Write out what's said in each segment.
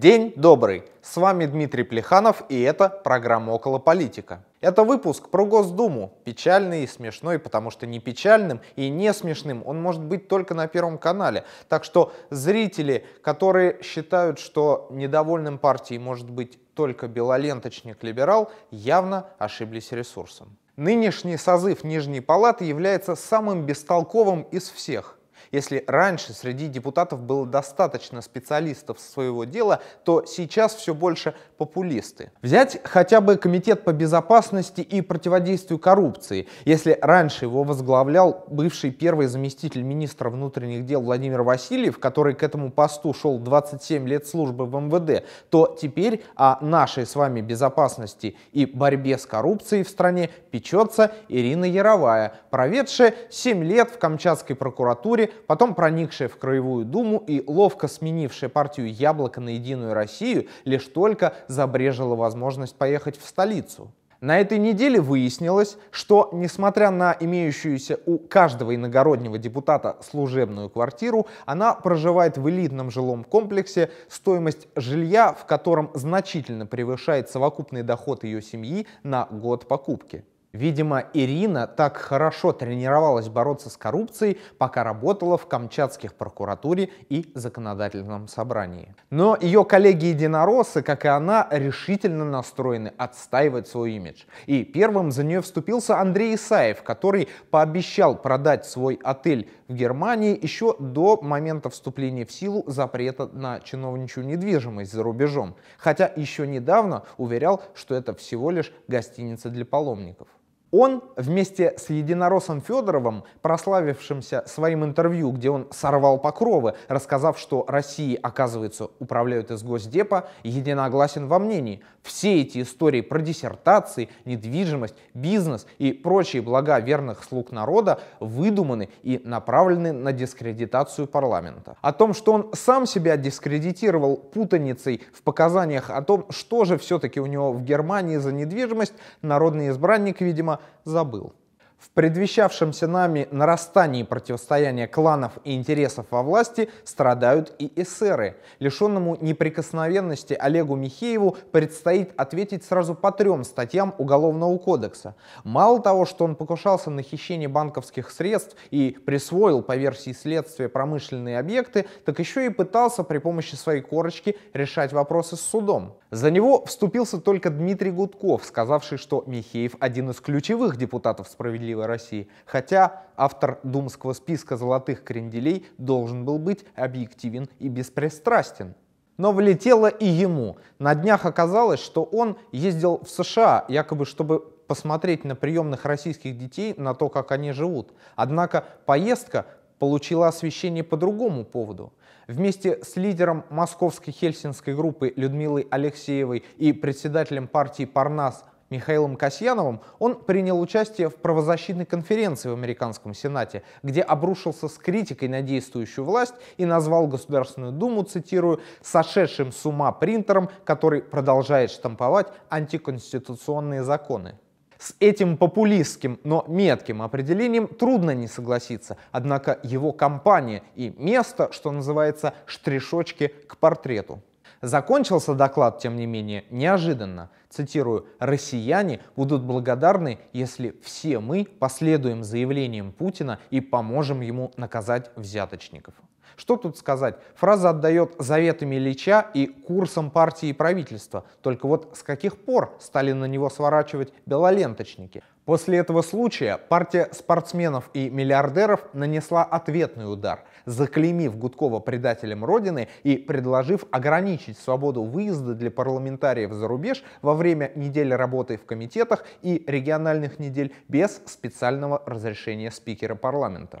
День добрый! С вами Дмитрий Плеханов и это программа «Около политика». Это выпуск про Госдуму. Печальный и смешной, потому что не печальным и не смешным он может быть только на Первом канале. Так что зрители, которые считают, что недовольным партией может быть только белоленточник-либерал, явно ошиблись ресурсом. Нынешний созыв Нижней Палаты является самым бестолковым из всех. Если раньше среди депутатов было достаточно специалистов своего дела, то сейчас все больше популисты. Взять хотя бы Комитет по безопасности и противодействию коррупции. Если раньше его возглавлял бывший первый заместитель министра внутренних дел Владимир Васильев, который к этому посту шел 27 лет службы в МВД, то теперь о нашей с вами безопасности и борьбе с коррупцией в стране печется Ирина Яровая, проведшая 7 лет в Камчатской прокуратуре потом проникшая в Краевую Думу и ловко сменившая партию «Яблоко» на «Единую Россию», лишь только забрежила возможность поехать в столицу. На этой неделе выяснилось, что, несмотря на имеющуюся у каждого иногороднего депутата служебную квартиру, она проживает в элитном жилом комплексе, стоимость жилья в котором значительно превышает совокупный доход ее семьи на год покупки. Видимо, Ирина так хорошо тренировалась бороться с коррупцией, пока работала в Камчатских прокуратуре и законодательном собрании. Но ее коллеги-единороссы, как и она, решительно настроены отстаивать свой имидж. И первым за нее вступился Андрей Исаев, который пообещал продать свой отель в Германии еще до момента вступления в силу запрета на чиновничью недвижимость за рубежом, хотя еще недавно уверял, что это всего лишь гостиница для паломников. Он вместе с единоросом Федоровым, прославившимся своим интервью, где он сорвал покровы, рассказав, что России, оказывается, управляют из Госдепа, единогласен во мнении. Все эти истории про диссертации, недвижимость, бизнес и прочие блага верных слуг народа выдуманы и направлены на дискредитацию парламента. О том, что он сам себя дискредитировал путаницей в показаниях о том, что же все-таки у него в Германии за недвижимость, народный избранник, видимо, забыл. В предвещавшемся нами нарастании противостояния кланов и интересов во власти страдают и эсеры. Лишенному неприкосновенности Олегу Михееву предстоит ответить сразу по трем статьям Уголовного кодекса. Мало того, что он покушался на хищение банковских средств и присвоил, по версии следствия, промышленные объекты, так еще и пытался при помощи своей корочки решать вопросы с судом. За него вступился только Дмитрий Гудков, сказавший, что Михеев один из ключевых депутатов справедливости справедливой России, хотя автор думского списка золотых кренделей должен был быть объективен и беспристрастен. Но влетело и ему. На днях оказалось, что он ездил в США, якобы чтобы посмотреть на приемных российских детей, на то, как они живут. Однако поездка получила освещение по другому поводу. Вместе с лидером московской хельсинской группы Людмилой Алексеевой и председателем партии «Парнас» Михаилом Касьяновым, он принял участие в правозащитной конференции в Американском Сенате, где обрушился с критикой на действующую власть и назвал Государственную Думу, цитирую, «сошедшим с ума принтером, который продолжает штамповать антиконституционные законы». С этим популистским, но метким определением трудно не согласиться, однако его компания и место, что называется, штришочки к портрету. Закончился доклад, тем не менее, неожиданно. Цитирую, «Россияне будут благодарны, если все мы последуем заявлениям Путина и поможем ему наказать взяточников». Что тут сказать? Фраза отдает заветами Ильича и курсом партии и правительства. Только вот с каких пор стали на него сворачивать белоленточники? После этого случая партия спортсменов и миллиардеров нанесла ответный удар, заклеймив Гудкова предателем Родины и предложив ограничить свободу выезда для парламентариев за рубеж во время недели работы в комитетах и региональных недель без специального разрешения спикера парламента.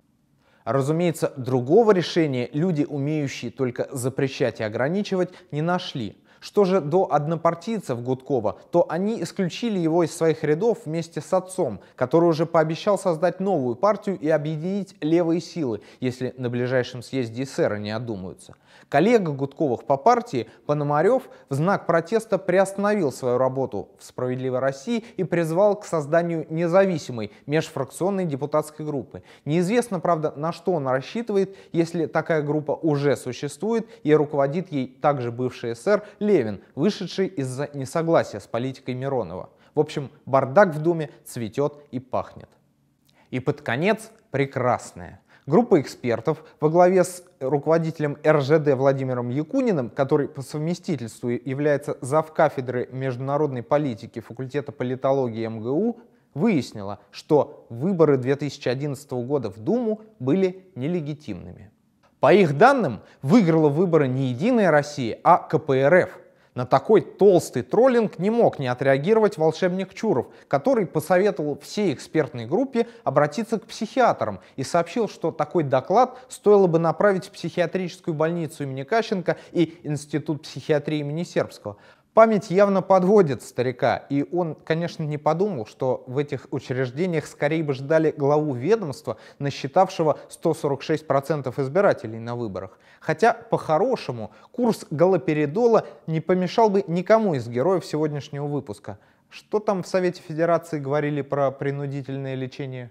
Разумеется, другого решения люди, умеющие только запрещать и ограничивать, не нашли. Что же до однопартийцев Гудкова, то они исключили его из своих рядов вместе с отцом, который уже пообещал создать новую партию и объединить левые силы, если на ближайшем съезде эсеры не одумаются – Коллега Гудковых по партии Пономарев в знак протеста приостановил свою работу в «Справедливой России» и призвал к созданию независимой межфракционной депутатской группы. Неизвестно, правда, на что он рассчитывает, если такая группа уже существует и руководит ей также бывший СССР Левин, вышедший из-за несогласия с политикой Миронова. В общем, бардак в Думе цветет и пахнет. И под конец прекрасное – Группа экспертов во главе с руководителем РЖД Владимиром Якуниным, который по совместительству является завкафедрой международной политики факультета политологии МГУ, выяснила, что выборы 2011 года в Думу были нелегитимными. По их данным, выиграла выборы не «Единая Россия», а КПРФ – на такой толстый троллинг не мог не отреагировать волшебник Чуров, который посоветовал всей экспертной группе обратиться к психиатрам и сообщил, что такой доклад стоило бы направить в психиатрическую больницу имени Кащенко и Институт психиатрии имени Сербского. Память явно подводит старика, и он, конечно, не подумал, что в этих учреждениях скорее бы ждали главу ведомства, насчитавшего 146% избирателей на выборах. Хотя, по-хорошему, курс галоперидола не помешал бы никому из героев сегодняшнего выпуска. Что там в Совете Федерации говорили про принудительное лечение?